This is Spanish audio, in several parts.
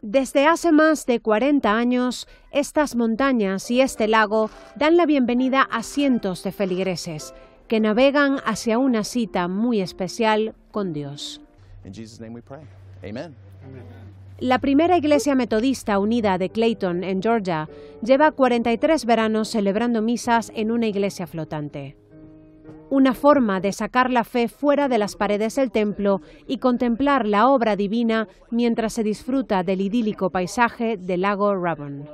Desde hace más de 40 años, estas montañas y este lago dan la bienvenida a cientos de feligreses que navegan hacia una cita muy especial con Dios. La primera iglesia metodista unida de Clayton, en Georgia, lleva 43 veranos celebrando misas en una iglesia flotante una forma de sacar la fe fuera de las paredes del templo y contemplar la obra divina mientras se disfruta del idílico paisaje del lago Rabon.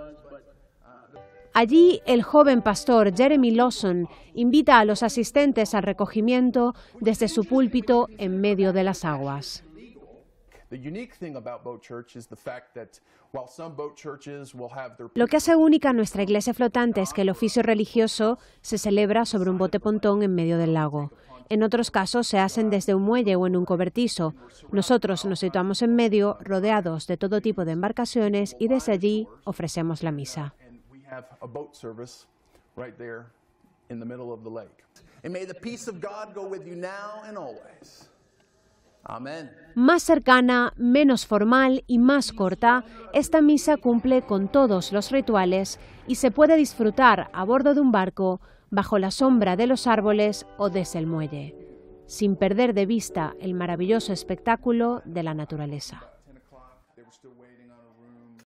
Allí, el joven pastor Jeremy Lawson invita a los asistentes al recogimiento desde su púlpito en medio de las aguas. Lo que hace única nuestra iglesia flotante es que el oficio religioso se celebra sobre un bote pontón en medio del lago. En otros casos se hacen desde un muelle o en un cobertizo. Nosotros nos situamos en medio, rodeados de todo tipo de embarcaciones y desde allí ofrecemos la misa. may the peace of God go with you now and always. Más cercana, menos formal y más corta, esta misa cumple con todos los rituales y se puede disfrutar a bordo de un barco, bajo la sombra de los árboles o desde el muelle, sin perder de vista el maravilloso espectáculo de la naturaleza.